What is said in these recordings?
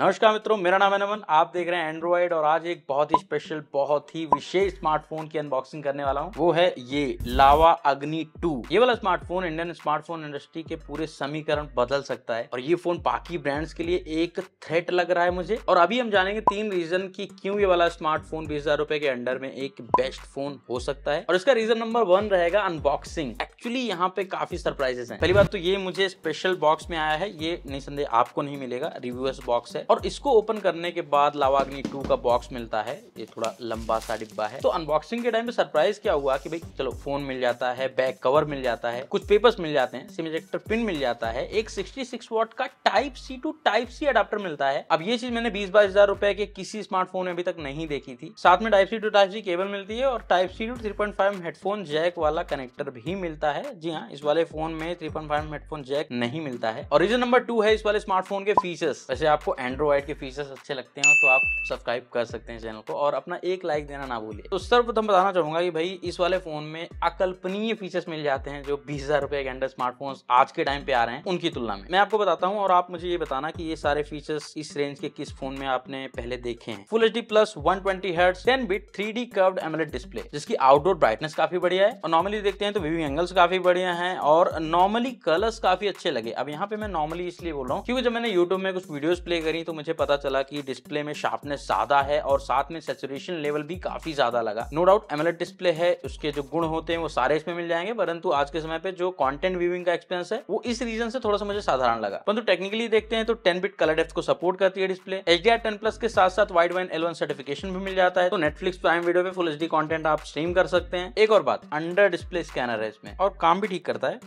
नमस्कार मित्रों मेरा नाम है नमन आप देख रहे हैं एंड्रॉइड और आज एक बहुत ही स्पेशल बहुत ही विशेष स्मार्टफोन की अनबॉक्सिंग करने वाला हूं वो है ये लावा अग्नि 2 ये वाला स्मार्टफोन इंडियन स्मार्टफोन इंडस्ट्री के पूरे समीकरण बदल सकता है और ये फोन बाकी ब्रांड्स के लिए एक थ्रेट लग रहा है मुझे और अभी हम जानेंगे तीन रीजन की क्यों ये वाला स्मार्टफोन बीस हजार के अंडर में एक बेस्ट फोन हो सकता है और इसका रीजन नंबर वन रहेगा अनबॉक्सिंग एक्चुअली यहाँ पे काफी सरप्राइजेस है पहली बात तो ये मुझे स्पेशल बॉक्स में आया है ये निसंदेह आपको नहीं मिलेगा रिव्यूअर्स बॉक्स है और इसको ओपन करने के बाद लावाग्नि टू का बॉक्स मिलता है ये थोड़ा लंबा सा डिब्बा है तो अनबॉक्सिंग के टाइम पे सरप्राइज क्या हुआ कि भाई चलो फोन मिल जाता है बैक कवर मिल जाता है कुछ पेपर्स मिल जाते हैं सिम इजेक्टर पिन मिल जाता है एक 66 वॉट का type C to type C adapter मिलता है अब ये चीज मैंने बीस बाईस हजार रुपए के किसी स्मार्टफोन में अभी तक नहीं देखी थी साथ में type C to type C cable मिलती है और type C to three headphone jack वाला कनेक्टर भी मिलता है जी हाँ इस वाले फोन में थ्री हेडफोन जैक नहीं मिलता है और रीजन नंबर टू है इस वाले स्मार्टफोन के फीचर्स वैसे आपको एंड एंड्रॉयड के फीचर्स अच्छे लगते हैं तो आप सब्सक्राइब कर सकते हैं चैनल को और अपना एक लाइक देना ना भूलिए तो सर्वप्रथम बताना चाहूँगा कि भाई इस वाले फ़ोन में अकल्पनीय फीचर्स मिल जाते हैं जो बीस हज़ार रुपये के अंडर स्मार्टफोन आज के टाइम पे आ रहे हैं उनकी तुलना में मैं आपको बताता हूँ और आप मुझे ये बताना कि ये सारे फीचर्स इस रेंज के किस फोन में आपने पहले देखे हैं full H D plus one twenty hertz ten bit three D curved AMOLED display जिसकी आउटडोर ब्राइटनेस काफी बढ़िया है और नॉर्मली देखते हैं तो व्यू एंगल्स काफी बढ़िया है और नॉर्मली कलर्स काफी अच्छे लगे अब यहाँ पे मैं नॉर्मली इसलिए बोल रहा हूँ क्योंकि जब मैंने यूट्यूब में कुछ वीडियोज प्ले करी तो मुझे पता चला कि डिस्प्ले में शार्पनेस ज्यादा है और साथ में सेचुरेशन लेवल भी काफी ज्यादा लगा नो डाउट एमलेट डिस्प्ले है उसके जो गुण होते हैं वो सारे इसमें मिल जाएंगे परंतु आज के समय पे जो कॉन्टेंट व्यूविंग का एक्सपीरियंस है वो इस रीजन से थोड़ा सा मुझे साधारण लगा परंतु टेक्निकली देखते हैं तो टेन बिट कलर डेप्थ को सपोर्ट करती है डिस्प्ले एच डी प्लस के साथ साथ वाइड वाइन एलवन सर्टिफिकेशन भी मिल जाता है तो नेटफ्लिक्स प्राइम वीडियो पे फुल एच डी आप स्ट्रीम कर सकते हैं एक और बात अंडर डिस्प्ले स्कैनर है इसमें और काम भी ठीक करता है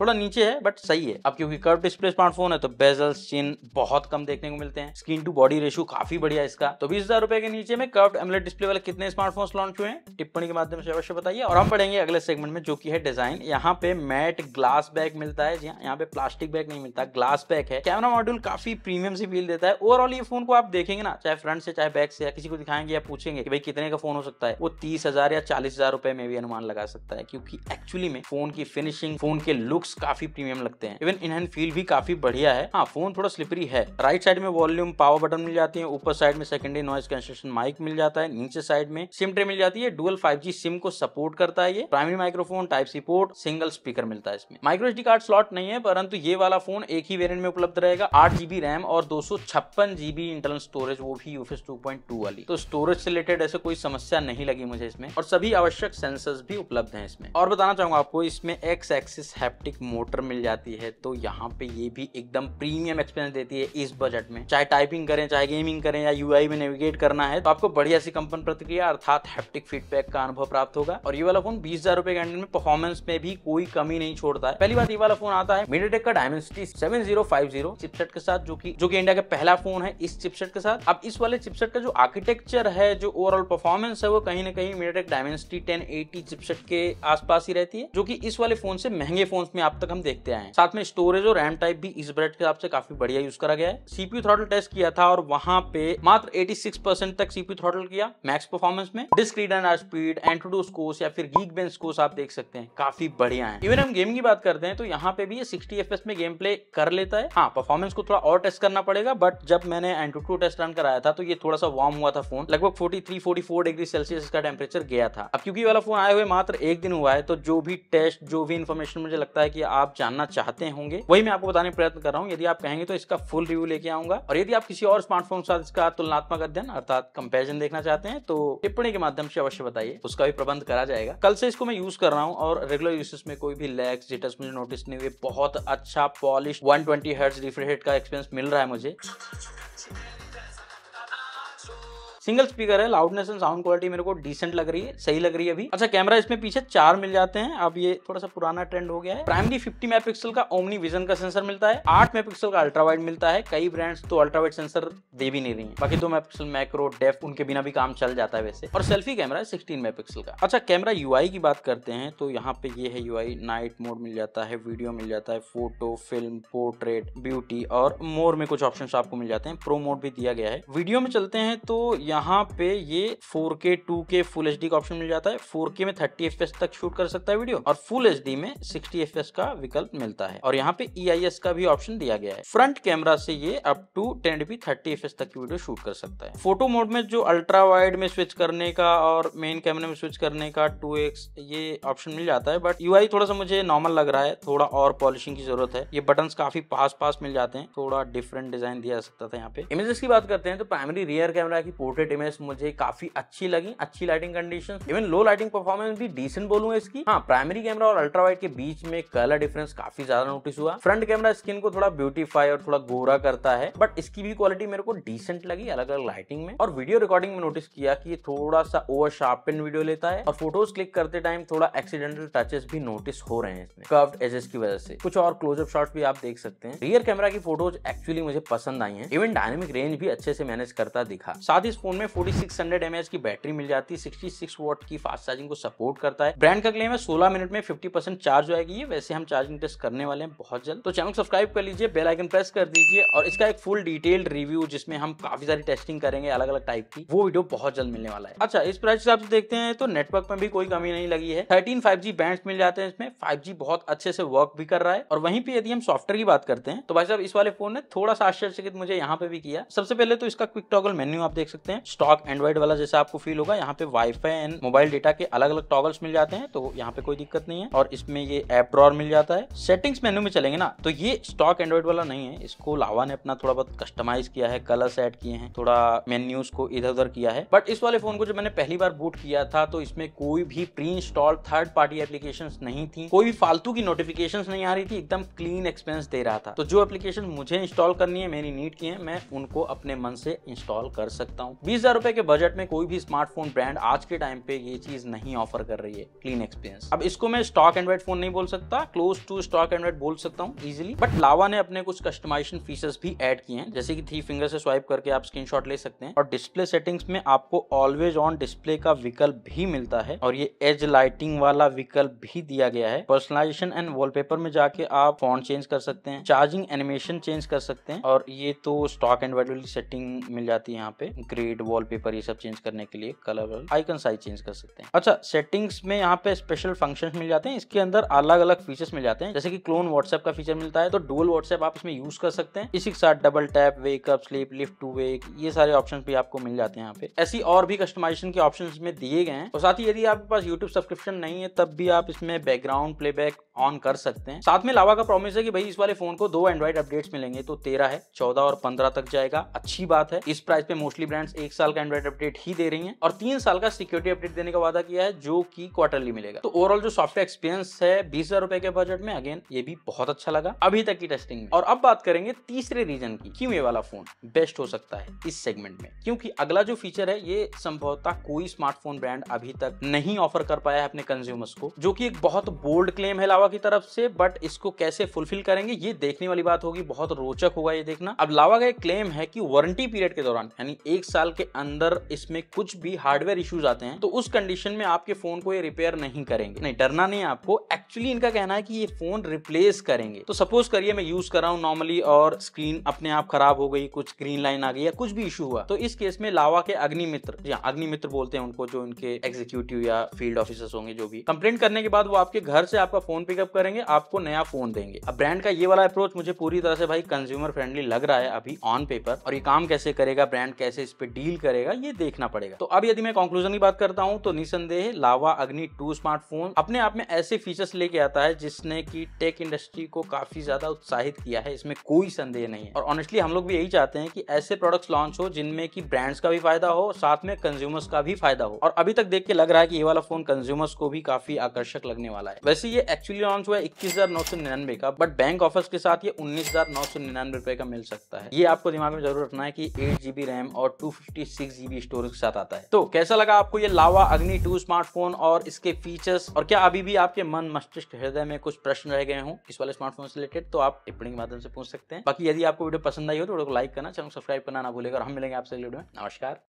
थोड़ा नीचे है बट सही है अब क्योंकि कर्व डिस्प्ले स्मार्टफोन है तो बेजल चिन बहुत कम देखने को मिलते हैं स्क्रीन टू बॉडी रेशियो काफी बढ़िया इसका तो बीस हजार रुपए के नीचे में कर्व एमलेट डिस्प्ले वाले कितने स्मार्टफोन लॉन्च हुए हैं टिप्पणी के माध्यम से अवश्य बताइए और हम पढ़ेंगे अगले सेगमेंट में जो की है डिजाइन यहाँ पे मैट ग्लास बैग मिलता है हाँ। यहाँ पे प्लास्टिक बैग नहीं मिलता ग्लास बैग है कैमरा मॉड्यूल काफी प्रीमियम से फील देता है ओवरऑल ये फोन को आप देखेंगे ना चाहे फ्रंट से चाहे बैक से या किसी को दिखाएंगे या पूछेंगे कि भाई कितने का फोन हो सकता है वो तीस हजार या चालीस हजार रुपए में भी अनुमान लगा सकता है क्योंकि एक्चुअली में फोन की फिनिशिंग फोन के लुक लुक्स काफी प्रीमियम लगते हैं इवन इनहैंड फील भी काफी बढ़िया है हाँ फोन थोड़ा स्लिपरी है राइट साइड में वॉल्यूम पावर बटन मिल जाती है ऊपर साइड में सेकेंडरी नॉइस कंस्ट्रक्शन माइक मिल जाता है नीचे साइड में सिम ट्रे मिल जाती है डुअल फाइव सिम को सपोर्ट करता है ये primary microphone type C port single speaker मिलता है इसमें माइक्रो एच कार्ड स्लॉट नहीं है परंतु ये वाला फोन एक ही वेरियंट में उपलब्ध रहेगा आठ जीबी रैम और दो सौ छप्पन जीबी इंटरनल स्टोरेज वो भी यूफिस टू पॉइंट टू वाली तो स्टोरेज से रिलेटेड ऐसे कोई समस्या नहीं लगी मुझे इसमें और सभी आवश्यक सेंसर्स भी उपलब्ध हैं इसमें और बताना चाहूंगा आपको इसमें एक्स एक्सिस हैप्टिक एक मोटर मिल जाती है तो यहाँ पे ये भी एकदम प्रीमियम एक्सपीरियंस देती है इस बजट में चाहे टाइपिंग करें चाहे गेमिंग करें या यू में नेविगेट करना है तो आपको बढ़िया सी कंपन प्रतिक्रिया अर्थात हैप्टिक फीडबैक का अनुभव प्राप्त होगा और ये वाला फोन बीस हजार रुपए के में परफॉर्मेंस में भी कोई कमी नहीं छोड़ता है पहली बात ये वाला फोन आता है मीडियाटेक का डायमेंसिटी 7050 चिपसेट के साथ जो की जो की इंडिया का पहला फोन है इस चिपसेट के साथ अब इस वाले चिपसेट का जो आर्किटेक्चर है जो ओवरऑल परफॉर्मेंस है वो कहीं ना कहीं मीडियाटेक डायमेंसिटी एटी चिपसेट के आसपास ही रहती है जो कि इस वाले फोन से महंगे फोन में अब तक हम देखते आए साथ में स्टोरेज और रैम टाइप भी इस ब्रेड के हिसाब से काफी बढ़िया यूज करा गया है सीपी थ्रोटल टेस्ट किया था और वहां पे मात्र 86 तक सीपी थ्रोटल किया मैक्स परफॉर्मेंस में डिस्क रीड एंड स्पीड एंट्रोडो स्कोर्स या फिर गीक बेंच स्कोर्स आप देख सकते हैं काफी बढ़िया है इवन हम गेम की बात करते हैं तो यहाँ पे भी ये सिक्सटी एफ में गेम प्ले कर लेता है हाँ परफॉर्मेंस को थोड़ा और टेस्ट करना पड़ेगा बट जब मैंने एंट्रोडो टेस्ट रन कराया था तो ये थोड़ा सा वार्म हुआ था फोन लगभग फोर्टी थ्री डिग्री सेल्सियस का टेम्परेचर गया था अब क्योंकि वाला फोन आए हुए मात्र एक दिन हुआ है तो जो भी टेस्ट जो भी इन्फॉर्मेशन मुझे लगता है कि आप जानना चाहते होंगे वही मैं आपको बताने प्रयत्न कर रहा हूँ यदि आप कहेंगे तो इसका फुल रिव्यू लेके आऊंगा और यदि आप किसी और स्मार्टफोन के साथ इसका तुलनात्मक अध्ययन अर्थात कंपेरिजन देखना चाहते हैं तो टिप्पणी के माध्यम से अवश्य बताइए उसका भी प्रबंध करा जाएगा कल से इसको मैं यूज कर रहा हूँ और रेगुलर यूसेज में कोई भी लैग जिटस मुझे नोटिस नहीं हुए बहुत अच्छा polish one twenty hertz refresh का एक्सपीरियंस मिल रहा है मुझे सिंगल स्पीकर है लाउडनेस एंड साउंड क्वालिटी मेरे को डिसेंट लग रही है सही लग रही है अभी अच्छा कैमरा इसमें पीछे चार मिल जाते हैं अब ये थोड़ा सा पुराना ट्रेंड हो गया है प्राइमरी फिफ्टी मेगा का ओमनी विजन का सेंसर मिलता है आठ मेगा का वाइड मिलता है कई ब्रांड्स तो अल्ट्रावाइड सेंसर दे भी नहीं रही है बाकी दो मेगा मैक्रो डेफ उनके बिना भी काम चल जाता है वैसे और सेल्फी कैमरा है सिक्सटीन मेगा का अच्छा कैमरा यू की बात करते हैं तो यहाँ पे ये है यू नाइट मोड मिल जाता है वीडियो मिल जाता है फोटो फिल्म पोर्ट्रेट ब्यूटी और मोर में कुछ ऑप्शन आपको मिल जाते हैं प्रो मोड भी दिया गया है वीडियो में चलते हैं तो यहाँ पे ये 4K 2K फुल एच का ऑप्शन मिल जाता है 4K में 30 FPS तक शूट कर सकता है वीडियो और फुल एच में 60 FPS का विकल्प मिलता है और यहाँ पे EIS का भी ऑप्शन दिया गया है फ्रंट कैमरा से ये up to ten D thirty F तक की वीडियो शूट कर सकता है फोटो मोड में जो अल्ट्रा वाइड में स्विच करने का और मेन कैमरे में स्विच करने का टू ये ऑप्शन मिल जाता है बट यू थोड़ा सा मुझे नॉर्मल लग रहा है थोड़ा और पॉलिशिंग की जरूरत है ये बटन काफी पास पास मिल जाते हैं थोड़ा डिफरेंट डिजाइन दिया जा सकता था यहाँ पे इमेजेस की बात करते हैं तो प्राइमरी रियर कैमरा की पोर्ट्रेट कंप्लीट इमेज मुझे काफी अच्छी लगी अच्छी lighting condition even low lighting performance भी डिसेंट बोलूंगा इसकी हाँ प्राइमरी कैमरा और अल्ट्रा वाइट के बीच में कलर डिफरेंस काफी ज्यादा नोटिस हुआ फ्रंट कैमरा स्किन को थोड़ा ब्यूटीफाई और थोड़ा गोरा करता है बट इसकी भी क्वालिटी मेरे को डिसेंट लगी अलग अलग लाइटिंग में और वीडियो रिकॉर्डिंग में नोटिस किया कि थोड़ा सा ओवर शार्पन वीडियो लेता है और फोटोज क्लिक करते टाइम थोड़ा एक्सीडेंटल टचेस भी नोटिस हो रहे हैं इसमें कर्व्ड एजेस की वजह से कुछ और क्लोजअप शॉट्स भी आप देख सकते हैं रियर कैमरा की फोटोज एक्चुअली मुझे पसंद आई है इवन डायनेमिक रेंज भी अच्छे से मैनेज करता दिखा साथ ही इस फोन फोन में 4600 mAh की बैटरी मिल जाती है 66 वॉट की फास्ट चार्जिंग को सपोर्ट करता है ब्रांड का क्लेम है 16 मिनट में 50 चार्ज आएगी वैसे हम चार्जिंग टेस्ट करने वाले हैं बहुत जल्द तो चैनल सब्सक्राइब कर लीजिए बेल आइकन प्रेस कर दीजिए और इसका एक फुल डिटेल्ड रिव्यू जिसमें हम काफी सारी टेस्टिंग करेंगे अलग अलग टाइप की वो वीडियो बहुत जल्द मिलने वाला है अच्छा इस प्राइस हिसाब से देखते हैं तो नेटवर्क में भी कोई कमी नहीं लगी है थर्टीन फाइव जी मिल जाते हैं इसमें फाइव बहुत अच्छे से वर्क भी कर रहा है और वहीं पर यदि हम सॉफ्टवेयर की बात करते हैं तो भाई साहब इस वाले फोन ने थोड़ा सा आश्चर्यचकित मुझे यहाँ पे भी किया सबसे पहले तो इसका क्विक टॉगल मेन्यू आप देख सकते हैं स्टॉक एंड्रॉइड वाला जैसा आपको फील होगा यहाँ पे वाईफाई एंड मोबाइल डेटा के अलग अलग टॉगल्स मिल जाते हैं तो यहाँ पे कोई दिक्कत नहीं है और इसमें ये ऐप ड्रॉर मिल जाता है सेटिंग्स मेन्यू में चलेंगे ना तो ये स्टॉक एंड्रॉइड वाला नहीं है इसको लावा ने अपना थोड़ा बहुत कस्टमाइज किया है कलर सेट किए हैं थोड़ा मेन्यूज को इधर उधर किया है बट इस वाले फोन को जब मैंने पहली बार बूट किया था तो इसमें कोई भी pre install third party application नहीं थी कोई भी फालतू की नोटिफिकेशन नहीं आ रही थी एकदम क्लीन एक्सपीरियंस दे रहा था तो जो एप्लीकेशन मुझे इंस्टॉल करनी है मेरी नीड की है मैं उनको अपने मन से इंस्टॉल कर सकता हूँ बीस हजार रुपए के बजट में कोई भी स्मार्टफोन ब्रांड आज के टाइम पे ये चीज नहीं ऑफर कर रही है क्लीन एक्सपीरियंस अब इसको मैं स्टॉक एंड्रॉइड फोन नहीं बोल सकता क्लोज टू स्टॉक एंड्रॉइड बोल सकता हूँ इजिली बट लावा ने अपने कुछ कस्टमाइजेशन फीचर्स भी एड किए हैं जैसे कि थ्री फिंगर से स्वाइप करके आप स्क्रीनशॉट ले सकते हैं और डिस्प्ले सेटिंग्स में आपको ऑलवेज ऑन डिस्प्ले का विकल्प भी मिलता है और ये एज लाइटिंग वाला विकल्प भी दिया गया है पर्सनलाइजेशन एंड वॉलपेपर में जाके आप फोन चेंज कर सकते हैं चार्जिंग एनिमेशन चेंज कर सकते हैं और ये तो स्टॉक एंड वाली सेटिंग मिल जाती है यहाँ पे ग्रेड ग्रिड वॉलपेपर ये सब चेंज करने के लिए कलर आइकन साइज चेंज कर सकते हैं अच्छा सेटिंग्स में यहाँ पे स्पेशल फंक्शन मिल जाते हैं इसके अंदर अलग अलग फीचर्स मिल जाते हैं जैसे कि क्लोन व्हाट्सएप का फीचर मिलता है तो डुअल व्हाट्सएप आप इसमें यूज कर सकते हैं इसी के साथ double tap wake up sleep lift to wake ये सारे ऑप्शन भी आपको मिल जाते हैं यहाँ पे ऐसी और भी कस्टमाइजेशन के ऑप्शन इसमें दिए गए हैं और साथ ही यदि आपके पास यूट्यूब सब्सक्रिप्शन नहीं है तब भी आप इसमें बैकग्राउंड प्लेबैक ऑन कर सकते हैं साथ में लावा का प्रॉमिस है कि भाई इस वाले फोन को दो एंड्रॉइड अपडेट्स मिलेंगे तो तेरह है चौदह और पंद्रह तक जाएगा अच्छी बात है इस प्राइस पे मोस्टली ब्रांड्स ए एक साल का एंड्रॉइड अपडेट ही दे रही है और तीन साल का सिक्योरिटी अपडेट देने का वादा किया है जो कि क्वार्टरली मिलेगा तो ओवरऑल जो सॉफ्टवेयर एक्सपीरियंस है बीस हजार रुपए के बजट में अगेन ये भी बहुत अच्छा लगा अभी तक की टेस्टिंग में और अब बात करेंगे तीसरे रीजन की क्यों ये वाला फोन बेस्ट हो सकता है इस सेगमेंट में क्योंकि अगला जो फीचर है ये संभवतः कोई स्मार्टफोन ब्रांड अभी तक नहीं ऑफर कर पाया है अपने कंज्यूमर्स को जो कि एक बहुत बोल्ड क्लेम है लावा की तरफ से बट इसको कैसे फुलफिल करेंगे ये देखने वाली बात होगी बहुत रोचक होगा ये देखना अब लावा का एक क्लेम है कि वारंटी पीरियड के दौरान यानी एक साल के अंदर इसमें कुछ भी हार्डवेयर इश्यूज आते हैं तो उस कंडीशन में आपके फोन को ये रिपेयर नहीं करेंगे नहीं डरना नहीं आपको एक्चुअली इनका कहना है कि ये फोन रिप्लेस करेंगे तो सपोज करिए मैं यूज कर रहा हूँ नॉर्मली और स्क्रीन अपने आप खराब हो गई कुछ ग्रीन लाइन आ गई या कुछ भी इशू हुआ तो इस केस में लावा के अग्निमित्र हाँ, अग्निमित्र बोलते हैं उनको जो इनके एग्जीक्यूटिव या फील्ड ऑफिसर्स होंगे जो भी कंप्लेंट करने के बाद वो आपके घर से आपका फोन पिकअप करेंगे आपको नया फोन देंगे अब ब्रांड का ये वाला अप्रोच मुझे पूरी तरह से भाई कंज्यूमर फ्रेंडली लग रहा है अभी ऑन पेपर और ये काम कैसे करेगा ब्रांड कैसे इस पर डी डील करेगा ये देखना पड़ेगा तो अब यदि मैं कंक्लूजन की बात करता हूँ तो निसंदेह लावा अग्नि टू स्मार्टफोन अपने आप में ऐसे फीचर्स लेके आता है जिसने की टेक इंडस्ट्री को काफी ज्यादा उत्साहित किया है इसमें कोई संदेह नहीं है और ऑनेस्टली हम लोग भी यही चाहते हैं कि ऐसे प्रोडक्ट्स लॉन्च हो जिनमें की ब्रांड्स का भी फायदा हो साथ में कंज्यूमर्स का भी फायदा हो और अभी तक देख के लग रहा है कि ये वाला फोन कंज्यूमर्स को भी काफी आकर्षक लगने वाला है वैसे ये एक्चुअली लॉन्च हुआ सौ इक्कीस का बट बैंक ऑफर्स के साथ ये उन्नीस का मिल सकता है ये आपको दिमाग में जरूर रखना है की एट रैम और two fifty six GB storage के साथ आता है तो कैसा लगा आपको ये लावा अग्नि टू स्मार्टफोन और इसके फीचर्स और क्या अभी भी आपके मन मस्तिष्क हृदय में कुछ प्रश्न रह गए हों इस वाले स्मार्टफोन से रिलेटेड तो आप टिप्पणी के माध्यम से पूछ सकते हैं बाकी यदि आपको वीडियो पसंद आई हो तो वीडियो को लाइक करना चैनल सब्सक्राइब करना ना भूलेगा और हम मिलेंगे आपसे वीडियो में नमस्कार